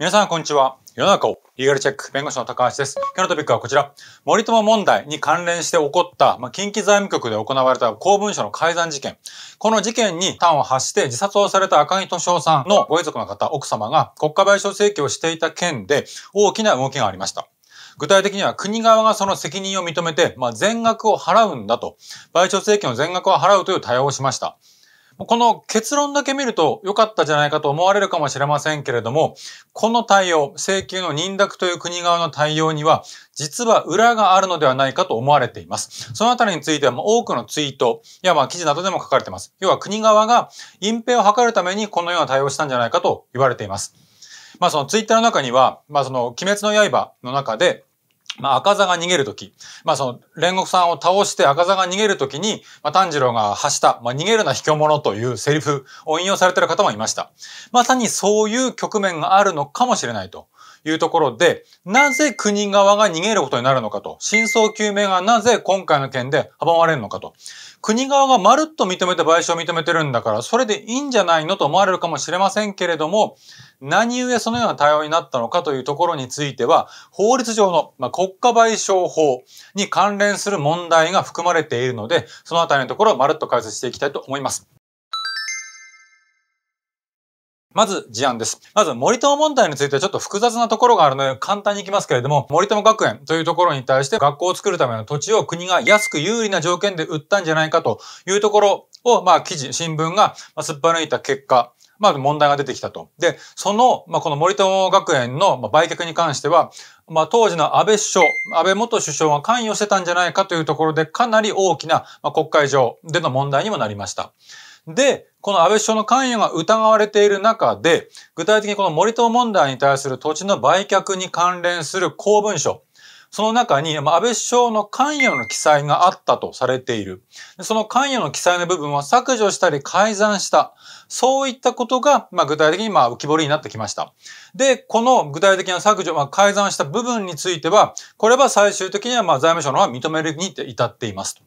皆さん、こんにちは。世の中をリーガルチェック、弁護士の高橋です。今日のトピックはこちら。森友問題に関連して起こった、まあ、近畿財務局で行われた公文書の改ざん事件。この事件に端を発して自殺をされた赤木俊夫さんのご遺族の方、奥様が国家賠償請求をしていた件で大きな動きがありました。具体的には国側がその責任を認めて、まあ、全額を払うんだと、賠償請求の全額を払うという対応をしました。この結論だけ見ると良かったじゃないかと思われるかもしれませんけれども、この対応、請求の認諾という国側の対応には、実は裏があるのではないかと思われています。そのあたりについては多くのツイートやまあ記事などでも書かれています。要は国側が隠蔽を図るためにこのような対応したんじゃないかと言われています。まあそのツイッターの中には、まあその鬼滅の刃の中で、まあ、赤座が逃げるとき、まあ、その、煉獄さんを倒して赤座が逃げるときに、まあ、炭治郎が発した、まあ、逃げるな卑怯者というセリフを引用されてる方もいました。まさにそういう局面があるのかもしれないというところで、なぜ国側が逃げることになるのかと、真相究明がなぜ今回の件で阻まれるのかと。国側がまるっと認めて賠償を認めてるんだから、それでいいんじゃないのと思われるかもしれませんけれども、何故そのような対応になったのかというところについては、法律上の、まあ、国家賠償法に関連する問題が含まれているので、そのあたりのところをまるっと解説していきたいと思います。まず事案です。まず森友問題についてちょっと複雑なところがあるので簡単にいきますけれども、森友学園というところに対して学校を作るための土地を国が安く有利な条件で売ったんじゃないかというところを、まあ記事、新聞がすっぱ抜いた結果、まあ問題が出てきたと。で、その、まあこの森友学園の売却に関しては、まあ当時の安倍首相、安倍元首相が関与してたんじゃないかというところでかなり大きな国会上での問題にもなりました。で、この安倍首相の関与が疑われている中で、具体的にこの森友問題に対する土地の売却に関連する公文書、その中に、ま安倍首相の関与の記載があったとされている。その関与の記載の部分は削除したり改ざんした。そういったことが、まあ、具体的にまあ浮き彫りになってきました。で、この具体的な削除、まあ、改ざんした部分については、これは最終的にはまあ財務省の方は認めるに至っていますと。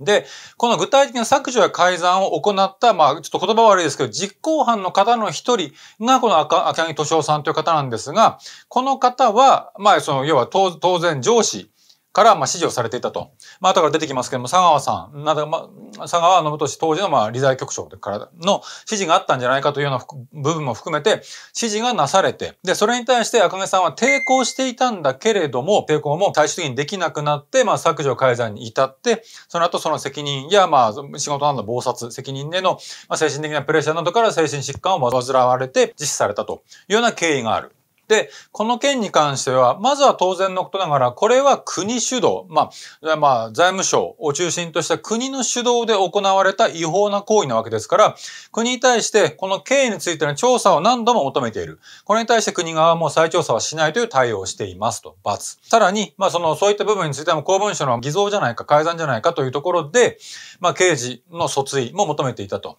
で、この具体的な削除や改ざんを行った、まあ、ちょっと言葉悪いですけど、実行犯の方の一人が、この赤秋敏夫さんという方なんですが、この方は、まあ、その、要は当然上司から、ま指示をされていたと。まあ、後から出てきますけども、佐川さん、など、ま佐川信俊当時の、ま理財局長からの指示があったんじゃないかというような部分も含めて、指示がなされて、で、それに対して赤毛さんは抵抗していたんだけれども、抵抗も最終的にできなくなって、まあ、削除改ざんに至って、その後その責任や、ま仕事などの暴殺、責任での、ま精神的なプレッシャーなどから精神疾患を患われて実施されたというような経緯がある。で、この件に関しては、まずは当然のことながら、これは国主導、まあ、まあ、財務省を中心とした国の主導で行われた違法な行為なわけですから、国に対してこの経緯についての調査を何度も求めている。これに対して国側も再調査はしないという対応をしていますと、罰。さらに、まあ、その、そういった部分についても公文書の偽造じゃないか、改ざんじゃないかというところで、まあ、刑事の訴追も求めていたと。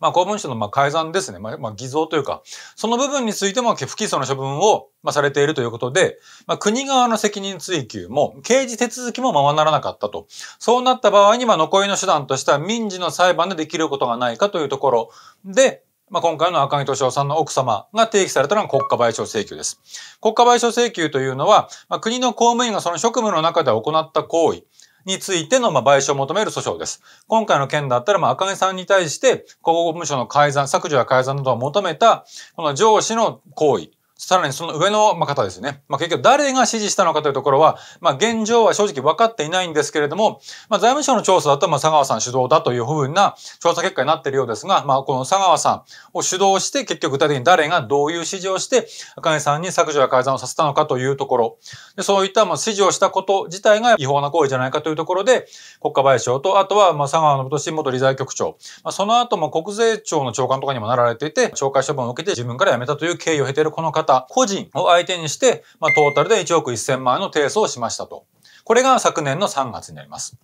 まあ、公文書のまあ改ざんですね。まあ、まあ、偽造というか、その部分についても不起訴の処分をまあされているということで、まあ、国側の責任追及も刑事手続きもままならなかったと。そうなった場合には残りの手段としては民事の裁判でできることがないかというところで、まあ、今回の赤木敏夫さんの奥様が提起されたのは国家賠償請求です。国家賠償請求というのは、まあ、国の公務員がその職務の中で行った行為、についての、まあ、賠償を求める訴訟です。今回の件だったら、まあ、赤木さんに対して、広告文書の改ざん、削除や改ざんなどを求めた、この上司の行為、さらにその上の方ですね。まあ、結局誰が指示したのかというところは、まあ、現状は正直分かっていないんですけれども、まあ、財務省の調査だと、まあ、佐川さん主導だというふうな調査結果になっているようですが、まあ、この佐川さんを主導して結局具体的に誰がどういう指示をして、赤根さんに削除や改ざんをさせたのかというところ、でそういったまあ指示をしたこと自体が違法な行為じゃないかというところで、国家賠償と、あとはまあ佐川信俊元理財局長、まあ、その後も国税庁の長官とかにもなられていて、懲戒処分を受けて自分から辞めたという経緯を経ているこの方、方、個人を相手にして、まあ、トータルで1億1000万円の提訴をしましたと。これが昨年の3月になります。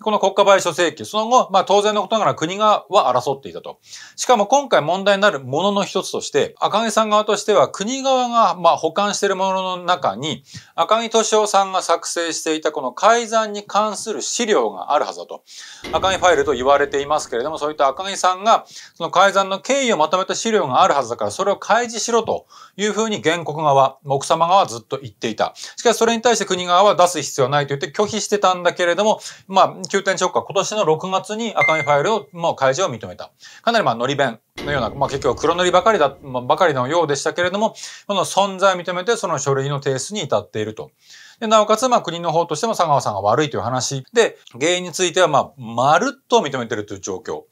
この国家賠償請求、その後、まあ当然のことながら国側は争っていたと。しかも今回問題になるものの一つとして、赤木さん側としては国側がまあ保管しているものの中に、赤木敏夫さんが作成していたこの改ざんに関する資料があるはずだと。赤木ファイルと言われていますけれども、そういった赤木さんがその改ざんの経緯をまとめた資料があるはずだから、それを開示しろというふうに原告側、奥様側はずっと言っていた。しかしそれに対して国側は出す必要はないと言って拒否してたんだけれども、まあ急転直下、今年の6月に赤いファイルを、もう開示を認めた。かなりまあ、のり弁のような、まあ、結局黒塗りばかりだ、まあ、ばかりのようでしたけれども、この存在を認めて、その書類の提出に至っていると。で、なおかつ、まあ、国の方としても佐川さんが悪いという話で、原因については、まあ、まるっと認めているという状況。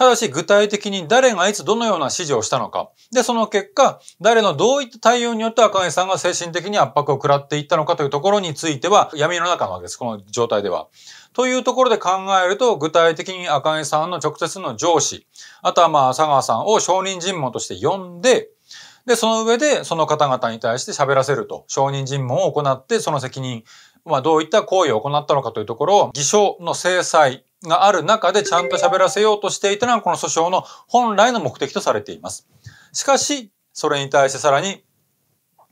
ただし具体的に誰がいつどのような指示をしたのか。で、その結果、誰のどういった対応によって赤井さんが精神的に圧迫を食らっていったのかというところについては、闇の中なわけです。この状態では。というところで考えると、具体的に赤井さんの直接の上司、あとはまあ、佐川さんを証人尋問として呼んで、で、その上で、その方々に対して喋らせると、証人尋問を行って、その責任、まあ、どういった行為を行ったのかというところを、偽証の制裁がある中でちゃんと喋らせようとしていたのはこの訴訟の本来の目的とされています。しかし、それに対してさらに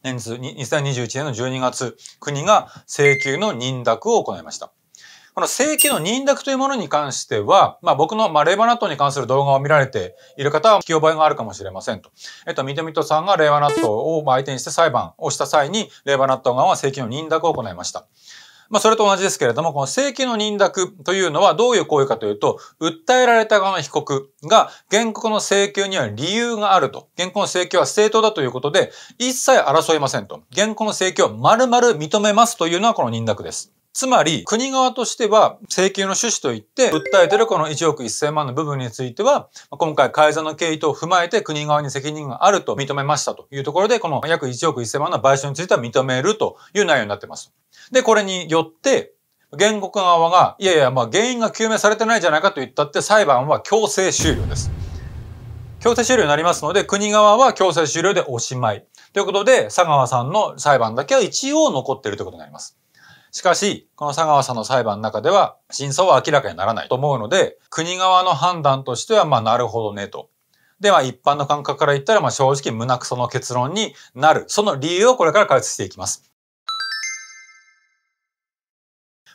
2021年の12月、国が請求の認諾を行いました。この請求の認諾というものに関しては、まあ僕の、まあバナットに関する動画を見られている方は聞き覚えがあるかもしれませんと。えっと、トミトさんがレバナットを相手にして裁判をした際に、レバナット側は請求の認諾を行いました。まあ、それと同じですけれども、この正規の認諾というのはどういう行為かというと、訴えられた側の被告が原告の請求には理由があると。原告の請求は正当だということで、一切争いませんと。原告の請求を丸々認めますというのはこの認諾です。つまり、国側としては、請求の趣旨といって、訴えてるこの1億1000万の部分については、今回改ざんの経緯等を踏まえて国側に責任があると認めましたというところで、この約1億1000万の賠償については認めるという内容になっています。で、これによって、原告側が、いやいや、まあ原因が究明されてないじゃないかと言ったって裁判は強制終了です。強制終了になりますので、国側は強制終了でおしまい。ということで、佐川さんの裁判だけは一応残っているということになります。しかし、この佐川さんの裁判の中では、真相は明らかにならないと思うので、国側の判断としては、まあ、なるほどねと。で、まあ、一般の感覚から言ったら、まあ、正直胸くその結論になる。その理由をこれから解説していきます。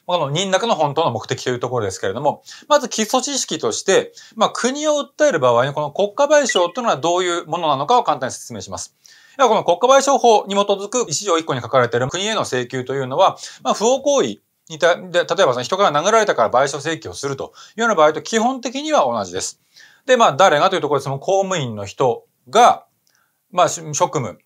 この認諾の本当の目的というところですけれども、まず基礎知識として、まあ、国を訴える場合にこの国家賠償というのはどういうものなのかを簡単に説明します。ではこの国家賠償法に基づく1条1項に書かれている国への請求というのは、まあ、不法行為にた、で、例えばその人から殴られたから賠償請求をするというような場合と基本的には同じです。で、まあ、誰がというところで、その公務員の人が、まあ、職務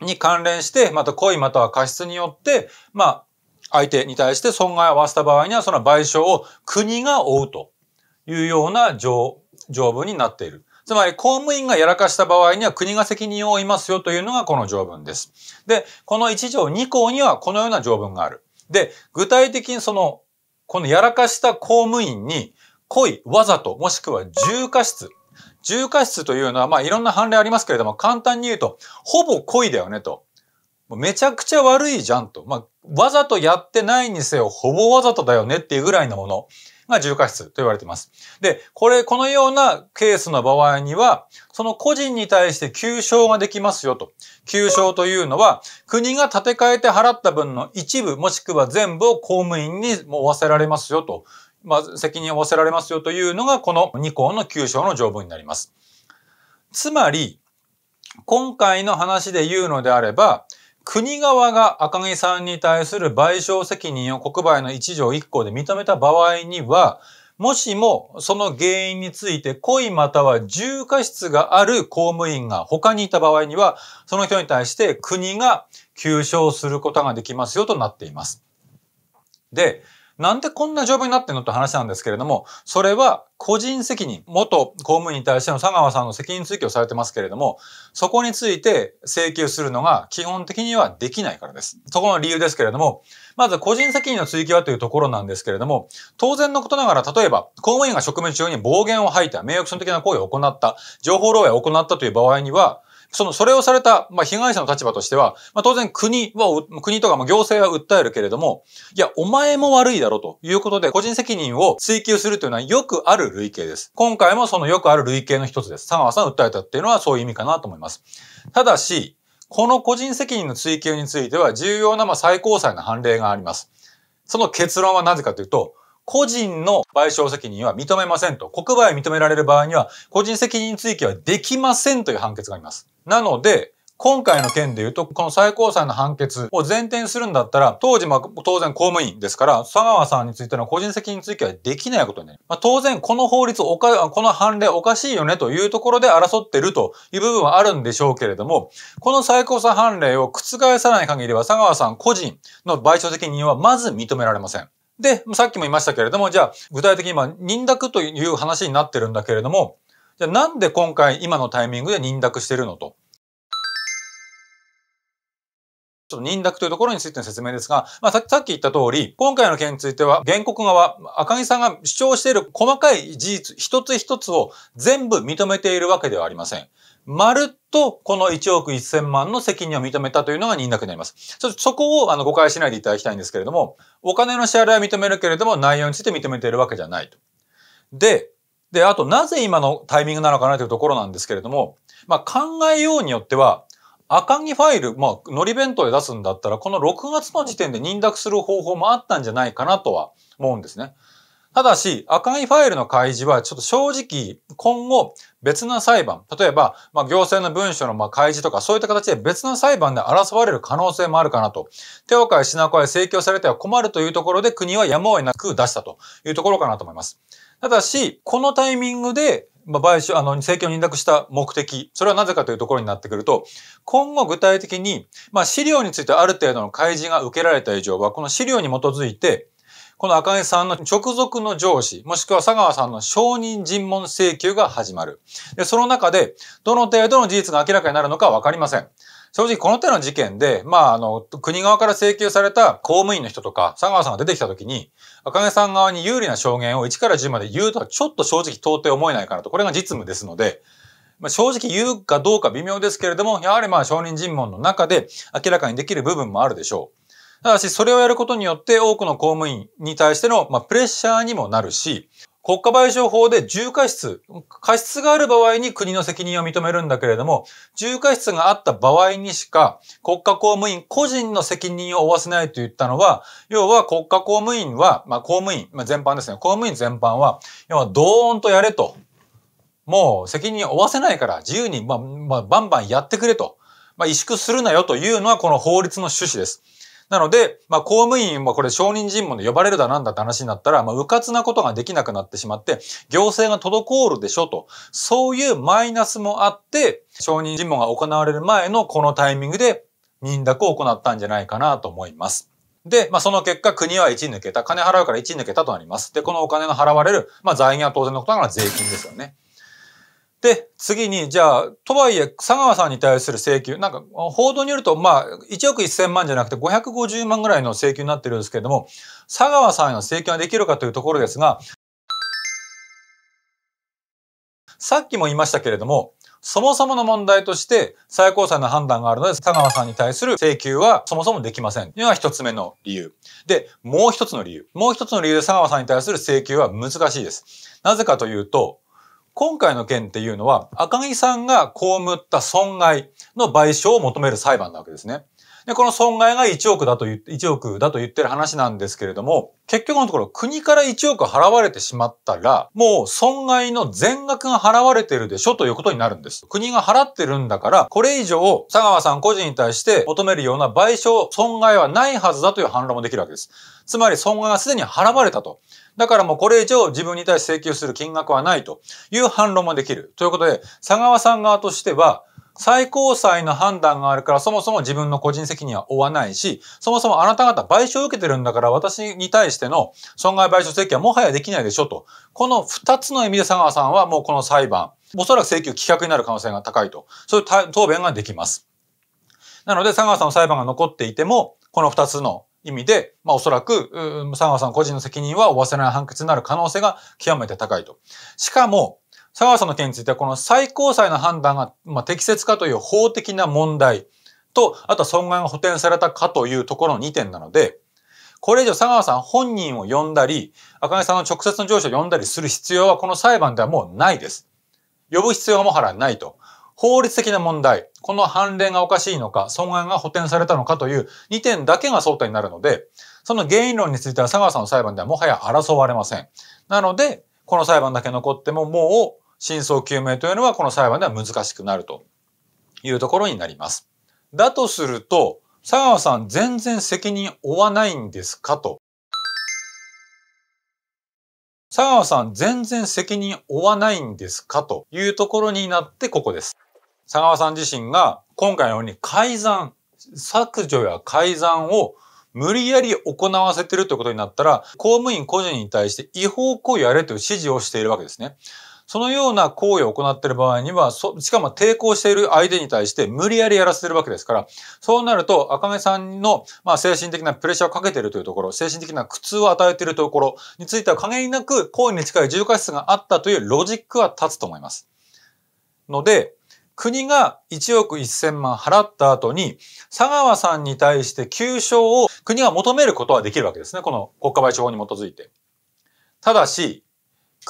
に関連して、また故意または過失によって、まあ、相手に対して損害を合わせた場合には、その賠償を国が負うというような条文になっている。つまり、公務員がやらかした場合には国が責任を負いますよというのがこの条文です。で、この1条2項にはこのような条文がある。で、具体的にその、このやらかした公務員に、故意、わざと、もしくは重過失。重過失というのは、まあ、いろんな判例ありますけれども、簡単に言うと、ほぼ故意だよねと。めちゃくちゃ悪いじゃんと。まあ、わざとやってないにせよ、ほぼわざとだよねっていうぐらいのものが重過失と言われています。で、これ、このようなケースの場合には、その個人に対して求償ができますよと。求償というのは、国が立て替えて払った分の一部、もしくは全部を公務員にも負わせられますよと。まあ、責任を負わせられますよというのが、この2項の求償の条文になります。つまり、今回の話で言うのであれば、国側が赤木さんに対する賠償責任を国賠の1条1項で認めた場合には、もしもその原因について故意または重過失がある公務員が他にいた場合には、その人に対して国が求償することができますよとなっています。で、なんでこんな丈夫になってんのって話なんですけれども、それは個人責任、元公務員に対しての佐川さんの責任追及をされてますけれども、そこについて請求するのが基本的にはできないからです。そこの理由ですけれども、まず個人責任の追及はというところなんですけれども、当然のことながら、例えば公務員が職務中に暴言を吐いた、名誉毀損的な行為を行った、情報漏洩を行ったという場合には、その、それをされた、まあ、被害者の立場としては、まあ、当然国は、国とか、まあ、行政は訴えるけれども、いや、お前も悪いだろということで、個人責任を追及するというのはよくある類型です。今回もそのよくある類型の一つです。佐川さん訴えたっていうのはそういう意味かなと思います。ただし、この個人責任の追及については重要な、まあ、最高裁の判例があります。その結論はなぜかというと、個人の賠償責任は認めませんと、国賠認められる場合には、個人責任追及はできませんという判決があります。なので、今回の件で言うと、この最高裁の判決を前提にするんだったら、当時、まあ、当然公務員ですから、佐川さんについての個人責任についてはできないことになる。まあ、当然、この法律おか、この判例おかしいよねというところで争ってるという部分はあるんでしょうけれども、この最高裁判例を覆さない限りは、佐川さん個人の賠償責任はまず認められません。で、さっきも言いましたけれども、じゃあ、具体的に今、認諾という話になってるんだけれども、じゃあなんで今回今のタイミングで認諾してるのと。ちょっと認諾というところについての説明ですが、まあ、さっき言った通り、今回の件については、原告側、赤木さんが主張している細かい事実、一つ一つを全部認めているわけではありません。まるっと、この1億1000万の責任を認めたというのが認諾になります。ちょっとそこをあの誤解しないでいただきたいんですけれども、お金の支払いは認めるけれども、内容について認めているわけじゃないと。で、で、あとなぜ今のタイミングなのかなというところなんですけれども、まあ、考えようによっては、赤木ファイル、まあ、のり弁当で出すんだったら、この6月の時点で認諾する方法もあったんじゃないかなとは思うんですね。ただし、赤いファイルの開示は、ちょっと正直、今後、別な裁判、例えば、まあ、行政の文書のまあ開示とか、そういった形で別な裁判で争われる可能性もあるかなと。手を変え品を変え請求されては困るというところで、国はやむを得なく出したというところかなと思います。ただし、このタイミングで、まあ、買収、あの、政権を認諾した目的、それはなぜかというところになってくると、今後具体的に、まあ、資料についてある程度の開示が受けられた以上は、この資料に基づいて、この赤井さんの直属の上司、もしくは佐川さんの承認尋問請求が始まる。で、その中で、どの程度の事実が明らかになるのかわかりません。正直この手の事件で、まあ、あの、国側から請求された公務員の人とか、佐川さんが出てきた時に、赤毛さん側に有利な証言を1から10まで言うとはちょっと正直到底思えないかなと。これが実務ですので、まあ、正直言うかどうか微妙ですけれども、やはりまあ、証人尋問の中で明らかにできる部分もあるでしょう。ただし、それをやることによって多くの公務員に対しての、まあ、プレッシャーにもなるし、国家賠償法で重過失、過失がある場合に国の責任を認めるんだけれども、重過失があった場合にしか国家公務員個人の責任を負わせないと言ったのは、要は国家公務員は、まあ公務員、まあ、全般ですね、公務員全般は、要はドーンとやれと。もう責任を負わせないから自由に、まあ、まあ、バンバンやってくれと。まあ、萎縮するなよというのはこの法律の趣旨です。なので、まあ、公務員もこれ承認尋問で呼ばれるだなんだって話になったら、まあ、迂闊なことができなくなってしまって、行政が滞るでしょと。そういうマイナスもあって、承認尋問が行われる前のこのタイミングで認諾を行ったんじゃないかなと思います。で、まあ、その結果、国は1抜けた。金払うから1抜けたとなります。で、このお金が払われる、まあ、財源は当然のことながら税金ですよね。で、次に、じゃあ、とはいえ、佐川さんに対する請求、なんか、報道によると、まあ、1億1000万じゃなくて550万ぐらいの請求になってるんですけれども、佐川さんへの請求ができるかというところですが、さっきも言いましたけれども、そもそもの問題として最高裁の判断があるので、佐川さんに対する請求はそもそもできません。というのが一つ目の理由。で、もう一つの理由。もう一つの理由で佐川さんに対する請求は難しいです。なぜかというと、今回の件っていうのは赤木さんが被った損害の賠償を求める裁判なわけですね。で、この損害が1億だと言って、1億だと言ってる話なんですけれども、結局のところ国から1億払われてしまったら、もう損害の全額が払われてるでしょということになるんです。国が払ってるんだから、これ以上、佐川さん個人に対して求めるような賠償、損害はないはずだという反論もできるわけです。つまり損害がすでに払われたと。だからもうこれ以上自分に対して請求する金額はないという反論もできる。ということで、佐川さん側としては、最高裁の判断があるから、そもそも自分の個人責任は負わないし、そもそもあなた方賠償を受けてるんだから、私に対しての損害賠償請求はもはやできないでしょと。この二つの意味で佐川さんはもうこの裁判、おそらく請求棄却になる可能性が高いと。そういう答弁ができます。なので、佐川さんの裁判が残っていても、この二つの意味で、まあおそらく、佐川さん個人の責任は負わせない判決になる可能性が極めて高いと。しかも、佐川さんの件については、この最高裁の判断が、ま適切かという法的な問題と、あとは損害が補填されたかというところの2点なので、これ以上佐川さん本人を呼んだり、赤根さんの直接の上司を呼んだりする必要はこの裁判ではもうないです。呼ぶ必要はもはらないと。法律的な問題、この判例がおかしいのか、損害が補填されたのかという2点だけが争点になるので、その原因論については佐川さんの裁判ではもはや争われません。なので、この裁判だけ残ってももう真相究明というのはこの裁判では難しくなるというところになります。だとすると、佐川さん全然責任負わないんですかと。佐川さん全然責任負わないんですかというところになってここです。佐川さん自身が今回のように改ざん、削除や改ざんを無理やり行わせてるということになったら、公務員個人に対して違法行為をやれという指示をしているわけですね。そのような行為を行っている場合には、しかも抵抗している相手に対して無理やりやらせてるわけですから、そうなると赤目さんの、まあ、精神的なプレッシャーをかけているというところ、精神的な苦痛を与えているところについては限りなく行為に近い重過失があったというロジックは立つと思います。ので、国が1億1000万払った後に、佐川さんに対して求償を国が求めることはできるわけですね。この国家賠償法に基づいて。ただし、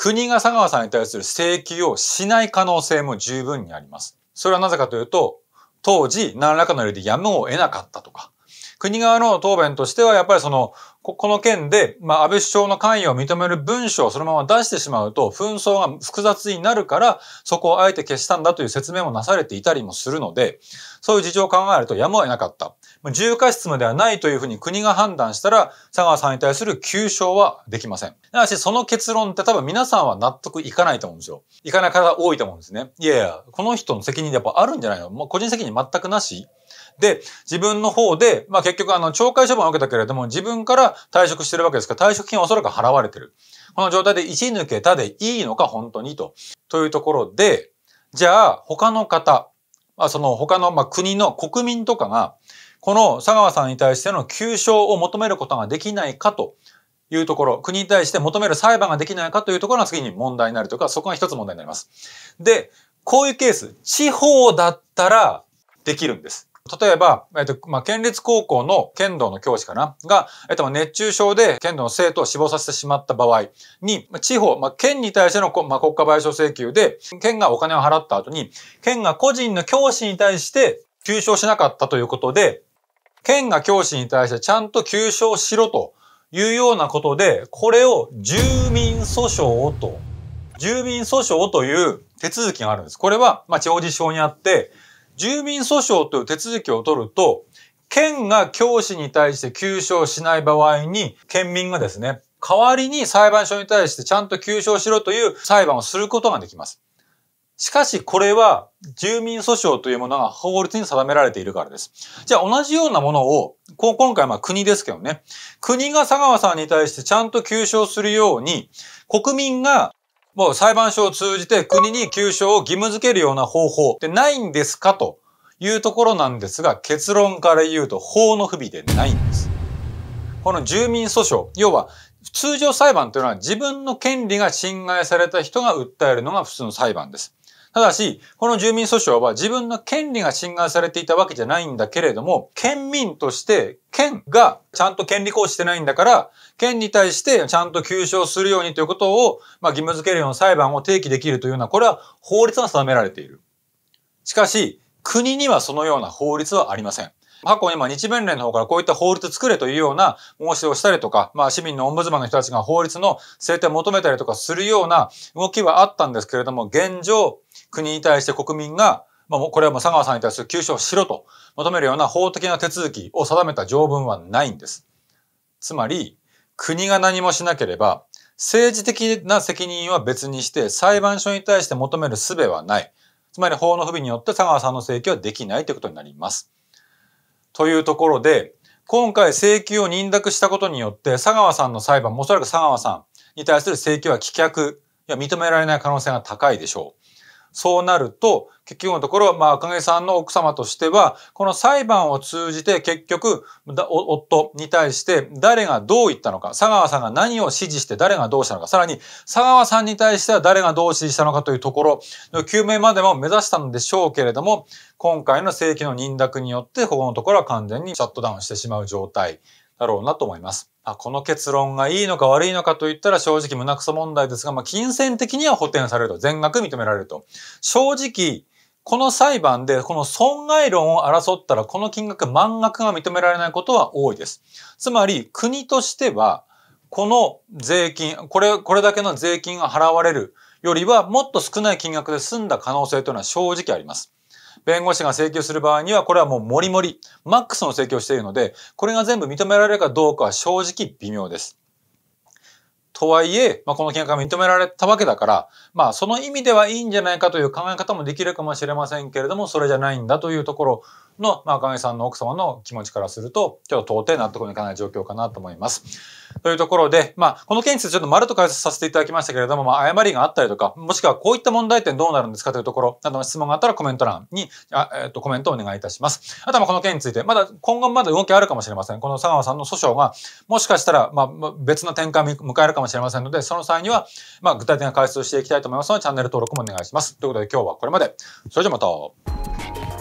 国が佐川さんに対する請求をしない可能性も十分にあります。それはなぜかというと、当時何らかの理由でやむを得なかったとか、国側の答弁としてはやっぱりその、ここの件で、まあ、安倍首相の関与を認める文書をそのまま出してしまうと、紛争が複雑になるから、そこをあえて消したんだという説明もなされていたりもするので、そういう事情を考えるとやむを得なかった。重過失まではないというふうに国が判断したら、佐川さんに対する求償はできません。ただし、その結論って多分皆さんは納得いかないと思うんですよ。いかない方多いと思うんですね。いやいや、この人の責任でやっぱあるんじゃないのもう個人責任全くなしで、自分の方で、まあ結局あの、懲戒処分を受けたけれども、自分から退職してるわけですから、退職金はおそらく払われてる。この状態で置抜けたでいいのか、本当にと。というところで、じゃあ、他の方、まあ、その他の、まあ、国の国民とかが、この佐川さんに対しての求償を求めることができないかというところ、国に対して求める裁判ができないかというところが次に問題になるというか、そこが一つ問題になります。で、こういうケース、地方だったらできるんです。例えば、えっと、まあ、県立高校の剣道の教師かなが、えっと、熱中症で剣道の生徒を死亡させてしまった場合に、地方、まあ、県に対しての、まあ、国家賠償請求で、県がお金を払った後に、県が個人の教師に対して、求償しなかったということで、県が教師に対してちゃんと求償しろというようなことで、これを住民訴訟と、住民訴訟という手続きがあるんです。これは、まあ、地方自治法にあって、住民訴訟という手続きを取ると、県が教師に対して求償しない場合に、県民がですね、代わりに裁判所に対してちゃんと求償しろという裁判をすることができます。しかしこれは住民訴訟というものが法律に定められているからです。じゃあ同じようなものを、こ今回まあ国ですけどね、国が佐川さんに対してちゃんと求償するように、国民がもう裁判所を通じて国に求償を義務付けるような方法ってないんですかというところなんですが、結論から言うと法の不備でないんです。この住民訴訟、要は通常裁判というのは自分の権利が侵害された人が訴えるのが普通の裁判です。ただし、この住民訴訟は自分の権利が侵害されていたわけじゃないんだけれども、県民として県がちゃんと権利行使してないんだから、県に対してちゃんと求償するようにということを、まあ、義務付けるような裁判を提起できるというような、これは法律が定められている。しかし、国にはそのような法律はありません。過去に今日弁連の方からこういった法律作れというような申し出をしたりとか、まあ市民のオンブズマンの人たちが法律の制定を求めたりとかするような動きはあったんですけれども、現状、国に対して国民がまあ、これはもう佐川さんに対する求償しろと求めるような法的な手続きを定めた条文はないんです。つまり、国が何もしなければ、政治的な責任は別にして裁判所に対して求める術はない。つまり法の不備によって佐川さんの請求はできないということになります。というところで、今回請求を認諾したことによって、佐川さんの裁判、おそらく佐川さんに対する請求は棄却、いや認められない可能性が高いでしょう。そうなると、結局のところ、まあ、赤毛さんの奥様としては、この裁判を通じて結局、夫に対して誰がどう言ったのか、佐川さんが何を指示して誰がどうしたのか、さらに佐川さんに対しては誰がどう指示したのかというところの究明までも目指したのでしょうけれども、今回の正規の認諾によって、ここのところは完全にシャットダウンしてしまう状態だろうなと思います。あこの結論がいいのか悪いのかといったら正直胸くそ問題ですが、まあ、金銭的には補填されると。全額認められると。正直、この裁判でこの損害論を争ったらこの金額満額が認められないことは多いです。つまり国としてはこの税金、これ、これだけの税金が払われるよりはもっと少ない金額で済んだ可能性というのは正直あります。弁護士が請求する場合には、これはもうもりもり、マックスの請求をしているので、これが全部認められるかどうかは正直微妙です。とはいえ、まあ、この金額が認められたわけだから、まあ、その意味ではいいんじゃないかという考え方もできるかもしれませんけれども、それじゃないんだというところの、まあ、赤さんの奥様の気持ちからすると、ちょっと到底納得のいかない状況かなと思います。というところで、まあ、この件についてちょっと丸と解説させていただきましたけれども、まあ、誤りがあったりとか、もしくはこういった問題点どうなるんですかというところ、などの質問があったらコメント欄に、あえっ、ー、と、コメントをお願いいたします。あとはこの件について、まだ、今後まだ動きあるかもしれません。この佐川さんの訴訟が、もしかしたら、まあ、別の展開を迎えるかもしれませんので、その際には、まあ、具体的な解説をしていきたいと思いますので、チャンネル登録もお願いします。ということで、今日はこれまで。それじゃまた。